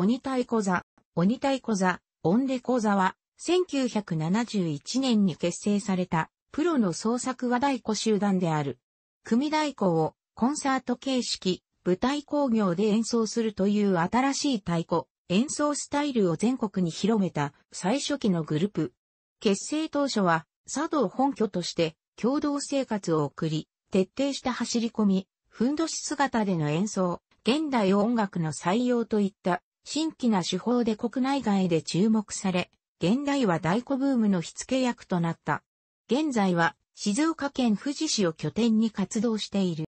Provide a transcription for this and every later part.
鬼太鼓座、鬼太鼓座、オンレコ座は、1971年に結成された、プロの創作和太鼓集団である。組太鼓を、コンサート形式、舞台工業で演奏するという新しい太鼓、演奏スタイルを全国に広めた最初期のグループ。結成当初は、佐藤本拠として共同生活を送り、徹底した走り込み、ふんどし姿での演奏、現代音楽の採用といった新規な手法で国内外で注目され、現代は大古ブームの火付け役となった。現在は静岡県富士市を拠点に活動している。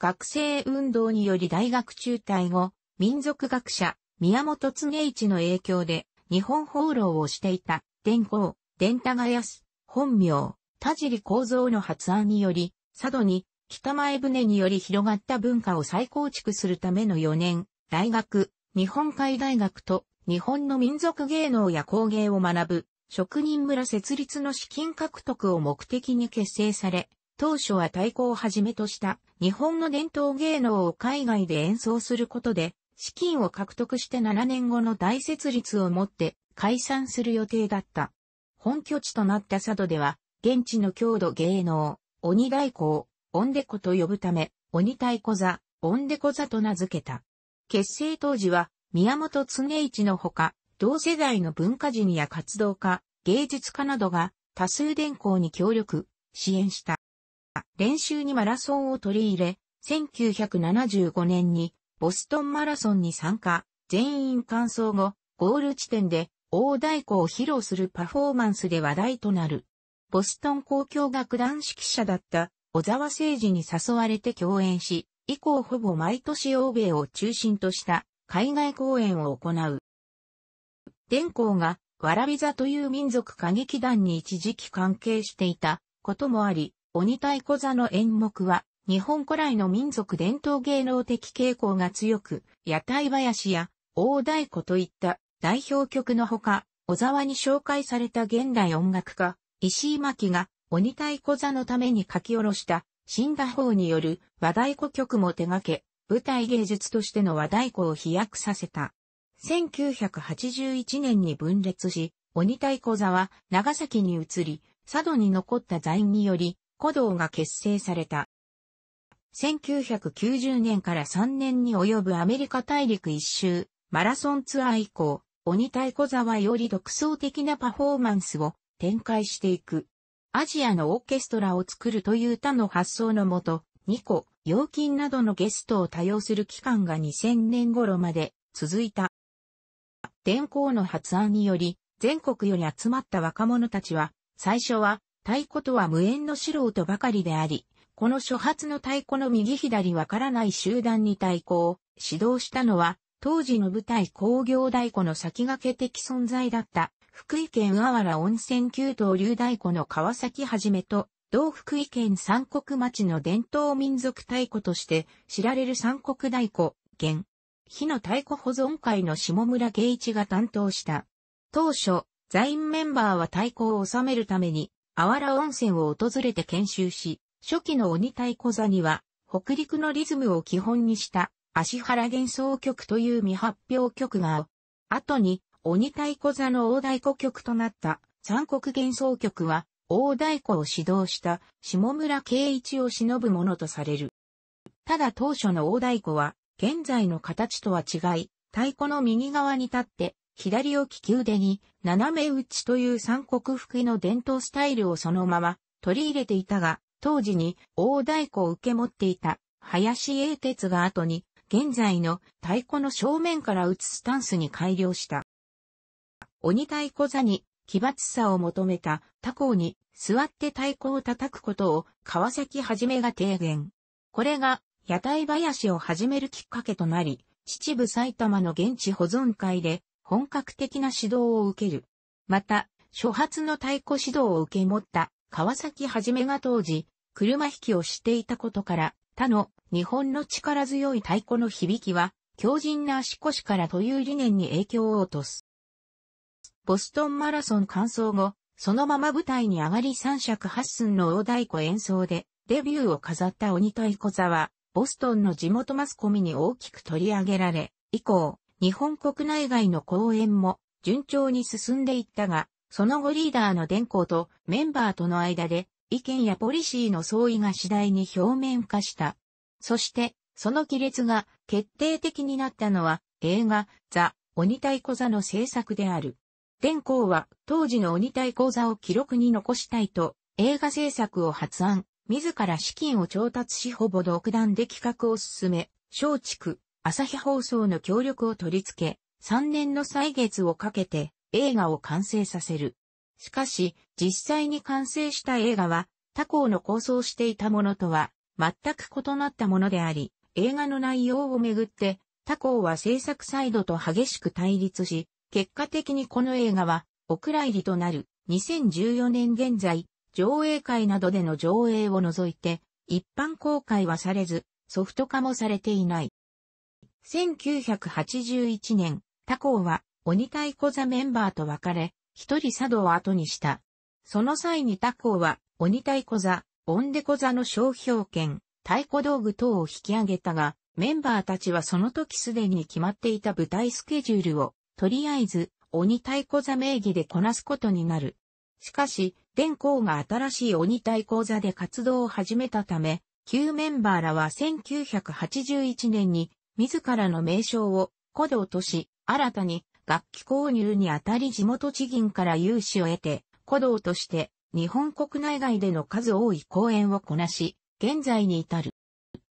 学生運動により大学中退後、民族学者、宮本恒一の影響で、日本放浪をしていた、伝光、伝太康、本名、田尻構造の発案により、佐渡に、北前船により広がった文化を再構築するための4年、大学、日本海大学と日本の民族芸能や工芸を学ぶ職人村設立の資金獲得を目的に結成され、当初は太鼓をはじめとした日本の伝統芸能を海外で演奏することで資金を獲得して7年後の大設立をもって解散する予定だった。本拠地となった佐渡では現地の郷土芸能、鬼太鼓を、オンデコと呼ぶため、鬼太鼓座、オンデコ座と名付けた。結成当時は、宮本恒一のほか、同世代の文化人や活動家、芸術家などが多数伝行に協力、支援した。練習にマラソンを取り入れ、1975年にボストンマラソンに参加、全員完走後、ゴール地点で大太鼓を披露するパフォーマンスで話題となる。ボストン交響楽団指揮者だった小沢誠治に誘われて共演し、以降ほぼ毎年欧米を中心とした海外公演を行う。伝校が、わらび座という民族歌劇団に一時期関係していたこともあり、鬼太鼓座の演目は、日本古来の民族伝統芸能的傾向が強く、屋台林や大太鼓といった代表曲のほか、小沢に紹介された現代音楽家、石井巻が鬼太鼓座のために書き下ろした死んだ方による和太鼓曲も手掛け、舞台芸術としての和太鼓を飛躍させた。1981年に分裂し、鬼太鼓座は長崎に移り、佐渡に残った座員により、古道が結成された。1990年から3年に及ぶアメリカ大陸一周、マラソンツアー以降、鬼太鼓座はより独創的なパフォーマンスを展開していく。アジアのオーケストラを作るという他の発想のもと、ニコ、要金などのゲストを多用する期間が2000年頃まで続いた。電光の発案により、全国より集まった若者たちは、最初は、太鼓とは無縁の素人ばかりであり、この初発の太鼓の右左わからない集団に太鼓を指導したのは、当時の舞台工業太鼓の先駆け的存在だった福井県あわら温泉旧東流太鼓の川崎はじめと、同福井県三国町の伝統民族太鼓として知られる三国太鼓、現、日の太鼓保存会の下村圭一が担当した。当初、在院メンバーは太鼓を収めるために、あわら温泉を訪れて研修し、初期の鬼太鼓座には、北陸のリズムを基本にした、足原幻想曲という未発表曲が、後に、鬼太鼓座の大太鼓曲となった三国幻想曲は、大太鼓を指導した下村圭一を忍ぶものとされる。ただ当初の大太鼓は、現在の形とは違い、太鼓の右側に立って、左を利き腕に、斜め打ちという三国福井の伝統スタイルをそのまま取り入れていたが、当時に大太鼓を受け持っていた林英哲が後に現在の太鼓の正面から打つスタンスに改良した。鬼太鼓座に奇抜さを求めた他校に座って太鼓を叩くことを川崎はじめが提言。これが屋台林を始めるきっかけとなり、秩父埼玉の現地保存会で本格的な指導を受ける。また、初発の太鼓指導を受け持った川崎はじめが当時、車引きをしていたことから、他の日本の力強い太鼓の響きは、強靭な足腰からという理念に影響を落とす。ボストンマラソン完走後、そのまま舞台に上がり三尺八寸の大太鼓演奏でデビューを飾った鬼太鼓座は、ボストンの地元マスコミに大きく取り上げられ、以降、日本国内外の公演も順調に進んでいったが、その後リーダーの伝行とメンバーとの間で意見やポリシーの相違が次第に表面化した。そして、その亀裂が決定的になったのは映画ザ・鬼太鼓座の制作である。天行は当時の鬼対講座を記録に残したいと映画制作を発案、自ら資金を調達しほぼ独断で企画を進め、松竹、朝日放送の協力を取り付け、3年の歳月をかけて映画を完成させる。しかし、実際に完成した映画は、他校の構想していたものとは、全く異なったものであり、映画の内容をめぐって、他校は制作サイドと激しく対立し、結果的にこの映画は、お蔵入りとなる、2014年現在、上映会などでの上映を除いて、一般公開はされず、ソフト化もされていない。1981年、他校は鬼太鼓座メンバーと別れ、一人佐渡を後にした。その際に他校は鬼太鼓座、オンデコ座の商標権、太鼓道具等を引き上げたが、メンバーたちはその時すでに決まっていた舞台スケジュールをとりあえず、鬼太鼓座名義でこなすことになる。しかし、伝行が新しい鬼太鼓座で活動を始めたため、旧メンバーらは1981年に、自らの名称を、古道とし、新たに、楽器購入にあたり地元地銀から融資を得て、古道として、日本国内外での数多い公演をこなし、現在に至る。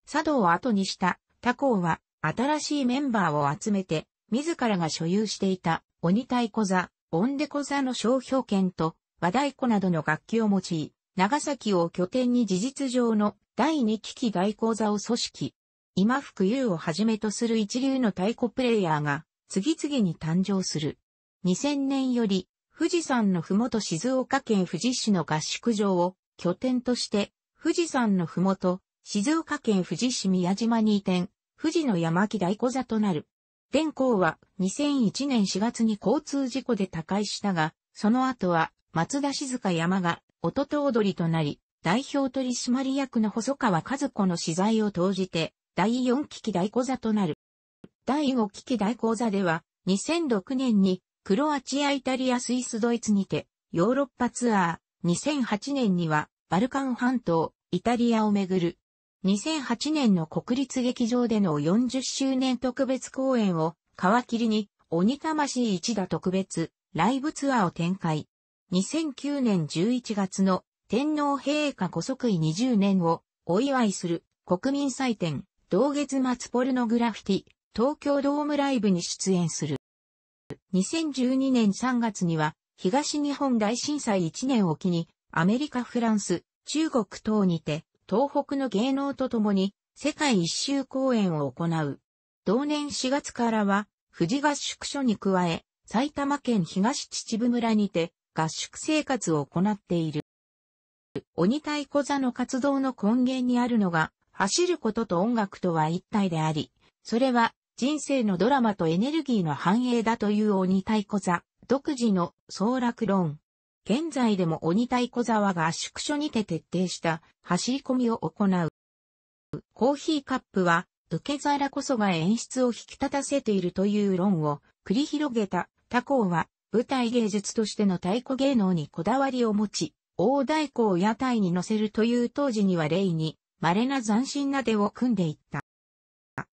茶道を後にした、他校は、新しいメンバーを集めて、自らが所有していた鬼太鼓座、オンデコ座の商標権と和太鼓などの楽器を用い、長崎を拠点に事実上の第2危機外交座を組織。今福優をはじめとする一流の太鼓プレイヤーが次々に誕生する。2000年より富士山のふもと静岡県富士市の合宿場を拠点として富士山のふもと静岡県富士市宮島に移転、富士の山木大鼓座となる。天行は2001年4月に交通事故で他界したが、その後は松田静香山が弟踊りとなり、代表取締役の細川和子の資材を投じて、第4期期大講座となる。第5期期大講座では、2006年にクロアチア、イタリア、スイス、ドイツにて、ヨーロッパツアー、2008年にはバルカン半島、イタリアをめぐる2008年の国立劇場での40周年特別公演を皮切りに鬼魂一打特別ライブツアーを展開。2009年11月の天皇陛下ご即位20年をお祝いする国民祭典同月末ポルノグラフィティ東京ドームライブに出演する。2012年3月には東日本大震災1年を機にアメリカフランス中国等にて東北の芸能とともに世界一周公演を行う。同年4月からは、富士合宿所に加え、埼玉県東秩父村にて合宿生活を行っている。鬼太鼓座の活動の根源にあるのが、走ることと音楽とは一体であり、それは人生のドラマとエネルギーの反映だという鬼太鼓座、独自の創楽論。現在でも鬼太鼓沢が宿所にて徹底した走り込みを行う。コーヒーカップは、受け皿こそが演出を引き立たせているという論を繰り広げた他校は、舞台芸術としての太鼓芸能にこだわりを持ち、大太鼓を屋台に乗せるという当時には例に、稀な斬新な手を組んでいった。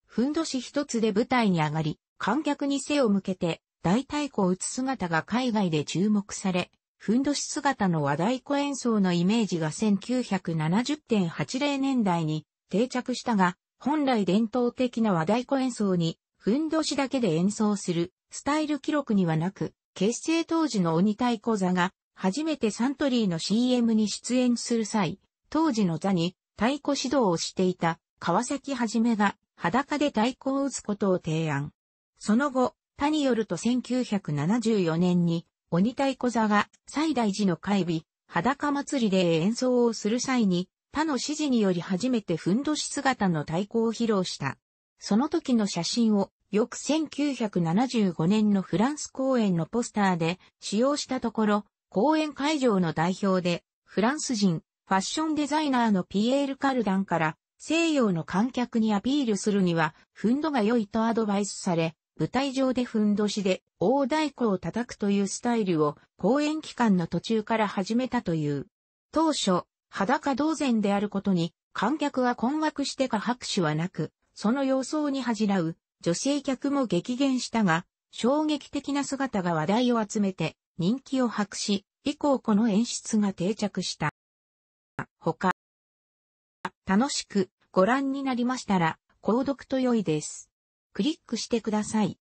ふんどし一つで舞台に上がり、観客に背を向けて、大太鼓を打つ姿が海外で注目され、ふんどし姿の和太鼓演奏のイメージが1970.80年代に定着したが、本来伝統的な和太鼓演奏に、ふんどしだけで演奏するスタイル記録にはなく、結成当時の鬼太鼓座が初めてサントリーの CM に出演する際、当時の座に太鼓指導をしていた川崎はじめが裸で太鼓を打つことを提案。その後、他によると1974年に鬼太鼓座が最大寺の会日、裸祭りで演奏をする際に、他の指示により初めてふんどし姿の太鼓を披露した。その時の写真を、翌1975年のフランス公演のポスターで使用したところ、公演会場の代表で、フランス人、ファッションデザイナーのピエール・カルダンから、西洋の観客にアピールするには、ふんどが良いとアドバイスされ、舞台上でふんどしで大太鼓を叩くというスタイルを公演期間の途中から始めたという。当初、裸同然であることに観客は困惑してか拍手はなく、その様相に恥じらう女性客も激減したが、衝撃的な姿が話題を集めて人気を博し、以降この演出が定着した。他、楽しくご覧になりましたら、購読と良いです。クリックしてください。